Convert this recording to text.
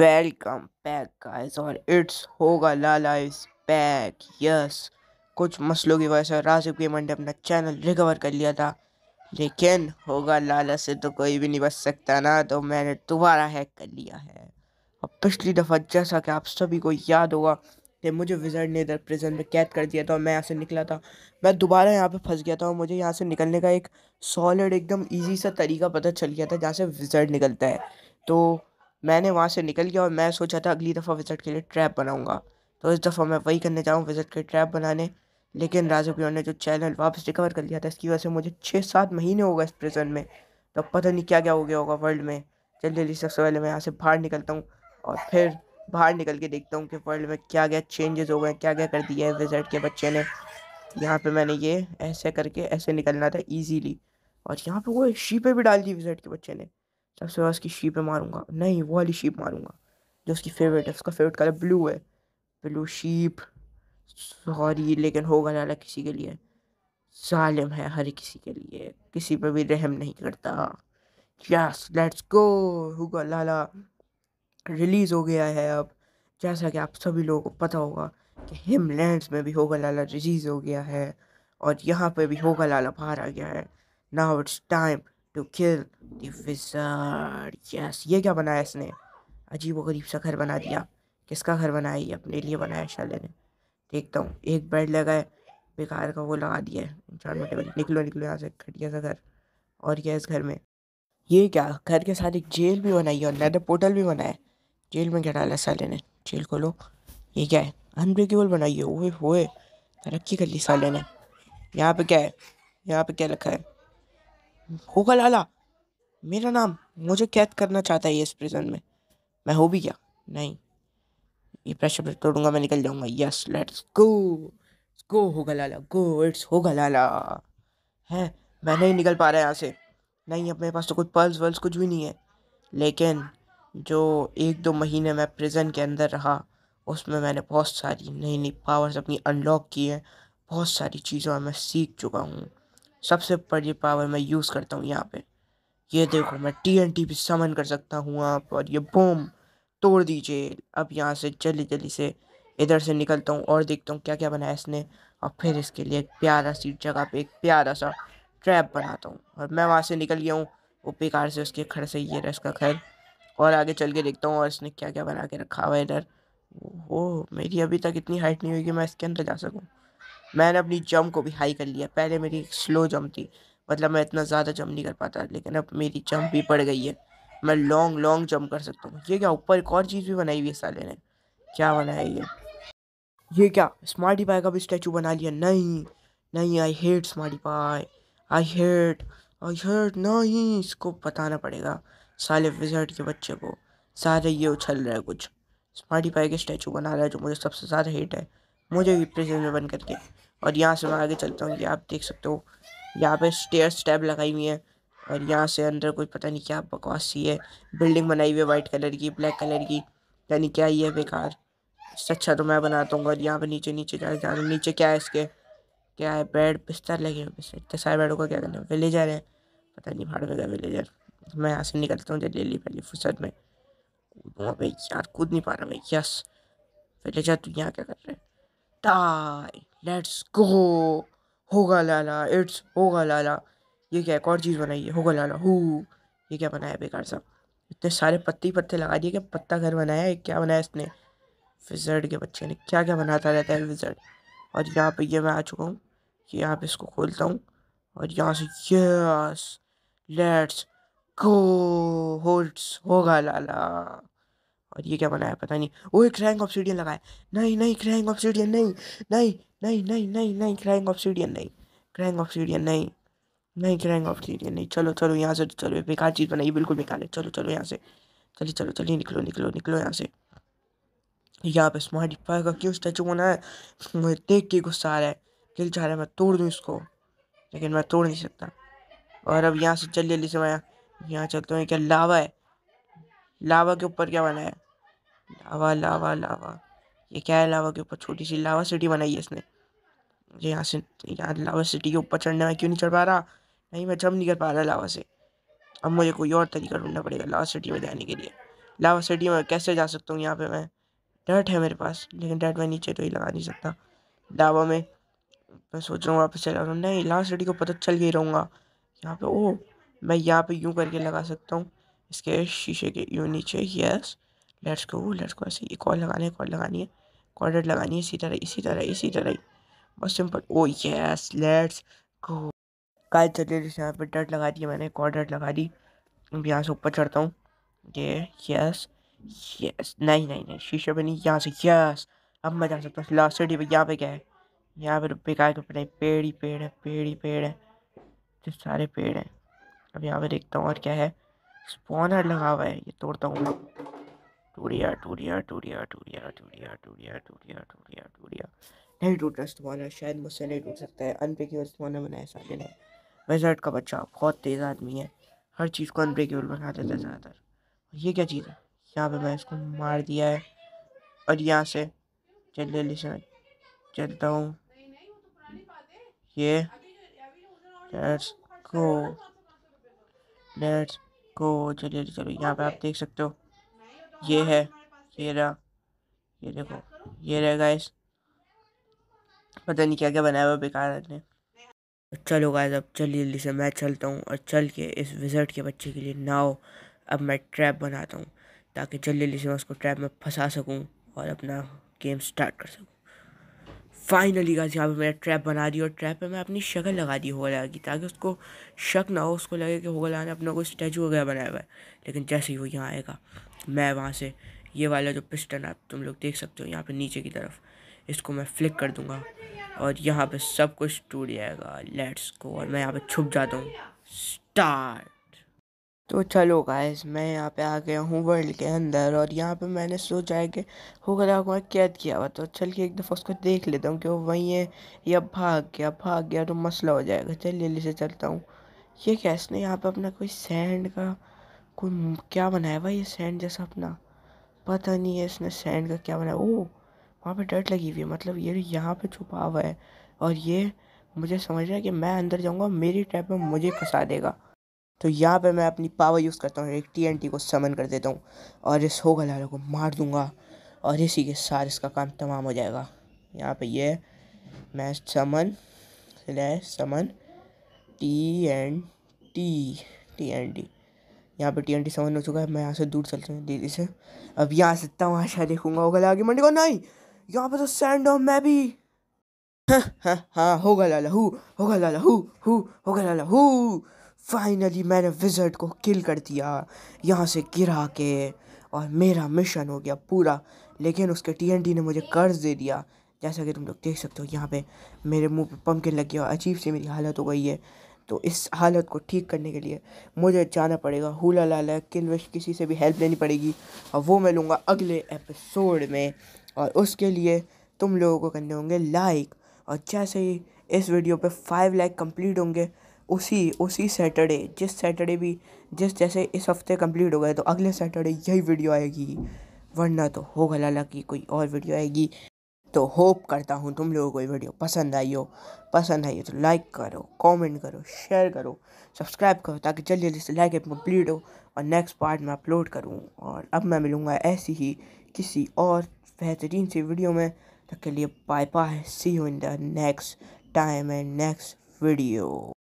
welcome back guys और it's होगा लाला इज बैक यस कुछ मसलों की वजह से राजीव के ने अपना चैनल रिकवर कर लिया था लेकिन होगा लाला से तो कोई भी नहीं बच सकता ना तो मैंने दोबारा हैक कर लिया है और पिछली दफ़ा जैसा कि आप सभी को याद होगा कि मुझे विजर्ड ने इधर प्रिजन में कैद कर दिया था और मैं यहाँ से निकला था मैं दोबारा यहाँ पे फंस गया था और मुझे यहाँ से निकलने का एक सॉलिड एकदम इजी सा तरीका पता चल गया था जहाँ से विजर्ड निकलता है तो मैंने वहाँ से निकल गया और मैं सोचा था अगली दफ़ा विजिट के लिए ट्रैप बनाऊँगा तो इस दफ़ा मैं वही करने जाऊँ विजिट के ट्रैप बनाने लेकिन राजू प्योर ने जो चैनल वापस रिकवर कर लिया था इसकी वजह से मुझे छः सात महीने हो गए इस प्रिजन में तो पता नहीं क्या क्या हो गया होगा वर्ल्ड में जल्दी जल्दी सबसे पहले मैं यहाँ से बाहर निकलता हूँ और फिर बाहर निकल के देखता हूँ कि वर्ल्ड में क्या क्या चेंजेस हो गए क्या क्या कर दिया है विजिट के बच्चे ने यहाँ पर मैंने ये ऐसे करके ऐसे निकलना था ईजीली और यहाँ पर वो शीपे भी डाल दी विजिट के बच्चे ने सबसे बड़ा उसकी शीप में मारूंगा नहीं वो वाली शीप मारूंगा जो उसकी फेवरेट है उसका फेवरेट कलर ब्लू है ब्लू शीप सॉरी लेकिन होगा नाला किसी के लिए जालिम है हर किसी के लिए किसी पर भी रहम नहीं करता यस लेट्स गो होगा लाला रिलीज़ हो गया है अब जैसा कि आप सभी लोगों को पता होगा कि हिमलैंड्स में भी होगा लाला रिलीज़ हो गया है और यहाँ पे भी होगा लाला बाहर आ गया है now it's time to kill this yes ये क्या बनाया इसने अजीब व गरीब सा घर बना दिया किसका घर बनाया ये अपने लिए बनाया शाले ने देखता हूँ एक बेड लगाए बेकार का वो लगा दिया है इंसान टेबल निकलो निकलो यहाँ से खटिया सा घर और क्या इस घर में ये क्या घर के साथ एक जेल भी बनाई है और नैदर पोर्टल भी बनाया जेल में क्या डाला साले ने जेल खोलो ये क्या है अनब्रेकेबल बनाई है ओए होए तरक्की कर ली साले ने यहाँ पे क्या है यहाँ पे क्या रखा है होगा लाला मेरा नाम मुझे कैद करना चाहता है इस प्रिजन में मैं हो भी क्या नहीं ये प्रेशर ब्रेक तोड़ूंगा मैं निकल जाऊंगा यस लेट्स गो गो होगा लाला गो इट्स होगा लाला है मैं नहीं निकल पा रहा यहाँ से नहीं अब मेरे पास तो कुछ पर्स वर्ल्स कुछ भी नहीं है लेकिन जो एक दो महीने मैं प्रिजन के अंदर रहा उसमें मैंने बहुत सारी नई नई पावर्स अपनी अनलॉक की हैं बहुत सारी चीज़ों मैं सीख चुका हूँ सबसे बड़ी पावर मैं यूज़ करता हूँ यहाँ पे ये देखो मैं टी एन टी भी समन कर सकता हूँ आप और ये बोम तोड़ दीजिए अब यहाँ से जल्दी जल्दी से इधर से निकलता हूँ और देखता हूँ क्या क्या बनाया इसने और फिर इसके लिए एक प्यारा सी जगह पे एक प्यारा सा ट्रैप बनाता हूँ और मैं वहाँ से निकल गया हूँ वो बेकार से उसके घर से ये रहा इसका खैर और आगे चल के देखता हूँ और इसने क्या क्या बना के रखा हुआ है इधर वो मेरी अभी तक इतनी हाइट नहीं हुई कि मैं इसके अंदर जा सकूँ मैंने अपनी जम को भी हाई कर लिया पहले मेरी स्लो जम थी मतलब मैं इतना ज़्यादा जम नहीं कर पाता लेकिन अब मेरी जंप भी बढ़ गई है मैं लॉन्ग लॉन्ग जम कर सकता हूँ ये क्या ऊपर एक और चीज़ भी बनाई हुई है साले ने क्या बनाया ये ये क्या स्मार्टी पाई का भी स्टैचू बना लिया नहीं नहीं I hate smarty pie I hate I hate नहीं इसको बताना पड़ेगा साले विजर्ट के बच्चे को सारे ये उछल रहा है कुछ स्मार्टी पाई के स्टैचू बना रहा है जो मुझे सबसे ज़्यादा हेट है मुझे भी प्रेजेंट में बन करके और यहाँ से मैं आगे चलता हूँ ये आप देख सकते हो यहाँ पे स्टेयर स्टैब लगाई हुई है और यहाँ से अंदर कोई पता नहीं क्या बकवास सी है बिल्डिंग बनाई हुई है वाइट कलर की ब्लैक कलर की यानी क्या ही है बेकार इससे अच्छा तो मैं बनाता हूँ और यहाँ पर नीचे नीचे जा रहा हूँ नीचे क्या है इसके क्या है बेड बिस्तर लगे हुए बिस्तर इतने सारे बेडों का क्या करना है रहे हैं पता नहीं भाड़ में विलेजर मैं यहाँ से निकलता हूँ जल्दी पहली फुर्सत में कूदूँगा भाई यार कूद नहीं पा रहा भाई यस विलेजर तू यहाँ क्या कर रहे हैं टाई लेट्स गो होगा लाला इट्स होगा लाला ये क्या एक और चीज़ बनाई है होगा लाला हु ये क्या बनाया बेकार साहब इतने सारे पत्ते ही पत्ते लगा दिए क्या पत्ता घर बनाया है क्या बनाया इसने विजर्ड के बच्चे ने क्या क्या बनाता रहता है विजर्ड और यहाँ पे ये मैं आ चुका हूँ कि यहाँ पे इसको खोलता हूँ और यहाँ से यस लेट्स गो होल्ड्स होगा लाला और ये क्या बनाया पता नहीं वो एक रैंक सीडियन लगाया नहीं नहीं ऑफ सीडियन नहीं नहीं नहीं नहीं नहीं नहीं ऑफ सीडियन नहीं ऑफ सीडियन नहीं नहीं ऑफ सीडियन नहीं चलो चलो यहाँ से चलो बेकार चीज़ बनाई बिल्कुल बेकार है चलो चलो यहाँ से चलिए चलो चलिए निकलो निकलो निकलो यहाँ से यहाँ पे स्मार्ट डिफाई का क्यों स्टैचू बना है मुझे देख के गुस्सा आ रहा है दिल चाह रहा है मैं तोड़ दूँ इसको लेकिन मैं तोड़ नहीं सकता और अब यहाँ से चल जल्दी से मैं यहाँ चलता हूँ क्या लावा है लावा के ऊपर क्या बना है लावा लावा लावा ये क्या है लावा के ऊपर छोटी सी लावा सिटी बनाई है इसने मुझे यहाँ से यहाँ लावा सिटी के ऊपर चढ़ने में क्यों नहीं चढ़ पा रहा नहीं मैं जम नहीं कर पा रहा लावा से अब मुझे कोई और तरीका ढूंढना पड़ेगा लावा सिटी में जाने के लिए लावा सिटी में कैसे जा सकता हूँ यहाँ पे मैं डर्ट है मेरे पास लेकिन डर्ट मैं नीचे तो ही लगा नहीं सकता लावा में मैं सोच रहा हूँ वापस चला रहा नहीं लावा सिटी को तो पता चल ही रहूँगा यहाँ पे ओह मैं यहाँ पे यूँ करके लगा सकता हूँ इसके शीशे के यूँ नीचे yes let's go let's go ऐसे एक और लगानी है कॉल लगानी है कॉर्डर लगानी है इसी तरह इसी तरह इसी तरह बस simple oh yes let's go कल चले यहाँ पर डट लगा दी मैंने कॉर्डर लगा दी अब यहाँ से ऊपर चढ़ता हूँ ये यस यस नहीं नहीं नहीं शीशे पर नहीं यहाँ से यस अब मैं जा सकता हूँ लास्ट डी पे यहाँ पे क्या है यहाँ पर बेकार के पड़े पेड़ ही पेड़ है पेड़ ही पेड़ है तो सारे पेड़ हैं अब यहाँ पे देखता हूँ और क्या है स्पॉनर लगा हुआ है ये तोड़ता हूँ टूरिया टूरिया टूरिया टूरिया टूरिया टूरिया टूरिया टूरिया टूरिया नहीं टूट रहा इस्तेमाल शायद मुझसे नहीं टूट सकता है अनब्रेकेबल इस्तेमाल बनाया सारे ने वेजर्ट का बच्चा बहुत तेज़ आदमी है हर चीज़ को अनब्रेकेबल बना देता है ज़्यादातर ये क्या चीज़ है यहाँ पे मैं इसको मार दिया है और यहाँ से जल्दी जल्दी से चलता हूँ ये लेट्स को लेट्स को चलिए चलो यहाँ पे आप देख सकते हो ये है ये रहा ये देखो ये रहा गाइस पता नहीं क्या क्या बनाया हुआ बेकार ने चलो गाइस अब चलिए जल्दी से मैं चलता हूँ और चल के इस विजर्ट के बच्चे के लिए नाव अब मैं ट्रैप बनाता हूँ ताकि जल्दी जल्दी से मैं उसको ट्रैप में फंसा सकूँ और अपना गेम स्टार्ट कर सकूँ फाइनली गाइस यहाँ पे मैंने ट्रैप बना दी और ट्रैप पे मैं अपनी शक्ल लगा दी गया की ताकि उसको शक ना हो उसको लगे कि होगला ने अपना कोई स्टैचू वगैरह बनाया हुआ है लेकिन जैसे ही वो यहाँ आएगा मैं वहाँ से ये वाला जो पिस्टन आप तुम लोग देख सकते हो यहाँ पे नीचे की तरफ इसको मैं फ्लिक कर दूँगा और यहाँ पर सब कुछ टूट जाएगा लेट्स को और मैं यहाँ पर छुप जाता हूँ स्टार तो चलो गाइस मैं यहाँ पे आ गया हूँ वर्ल्ड के अंदर और यहाँ पे मैंने सोचा है कि होगा वहाँ तो कैद किया हुआ तो चल के एक दफ़ा उसको देख लेता हूँ कि वो वहीं है या भाग गया भाग गया तो मसला हो जाएगा चल जल्दी से चलता हूँ ये क्या इसने यहाँ पे अपना कोई सैंड का कोई क्या बनाया हुआ ये सैंड जैसा अपना पता नहीं है इसने सैंड का क्या बनाया ओ वहाँ पर डट लगी हुई है मतलब ये तो यहाँ पर छुपा हुआ है और ये मुझे समझ रहा है कि मैं अंदर जाऊँगा मेरी टाइप में मुझे फंसा देगा तो यहाँ पे मैं अपनी पावर यूज़ करता हूँ एक टी को समन कर देता हूँ और इस होगा लाला को मार दूँगा और इसी के साथ इसका काम तमाम हो जाएगा यहाँ पे ये मैं summon summon T N T T N T यहाँ पे टी एन टी समन हो चुका है मैं यहाँ से दूर चलता हूँ दीदी से अब यहाँ से तमाम आशा देखूँगा होगा गला मंडी को नहीं यहाँ पे तो सैंड ऑफ मैं भी हाँ हाँ हाँ होगा लाला हो, होगा लाला हो, हो, होगा लाला हो फाइनली मैंने विज़र्ड को किल कर दिया यहाँ से गिरा के और मेरा मिशन हो गया पूरा लेकिन उसके टीएनटी ने मुझे कर्ज दे दिया जैसा कि तुम लोग देख सकते हो यहाँ पे मेरे मुंह पे पंखे लग गया अजीब सी मेरी हालत हो गई है तो इस हालत को ठीक करने के लिए मुझे जाना पड़ेगा हुला लाला विश किसी से भी हेल्प लेनी पड़ेगी और वो मैं लूँगा अगले एपिसोड में और उसके लिए तुम लोगों को करने होंगे लाइक और जैसे ही इस वीडियो पे फाइव लाइक कंप्लीट होंगे उसी उसी सैटरडे जिस सैटरडे भी जिस जैसे इस हफ्ते कंप्लीट हो गए तो अगले सैटरडे यही वीडियो आएगी वरना तो हो लाला की कोई और वीडियो आएगी तो होप करता हूँ तुम लोगों को ये वीडियो पसंद आई हो पसंद आई हो तो लाइक करो कमेंट करो शेयर करो सब्सक्राइब करो ताकि जल्दी जल्दी से लाइक कंप्लीट हो और नेक्स्ट पार्ट में अपलोड करूँ और अब मैं मिलूँगा ऐसी ही किसी और बेहतरीन सी वीडियो में तब के लिए bye bye see you in the next time and next video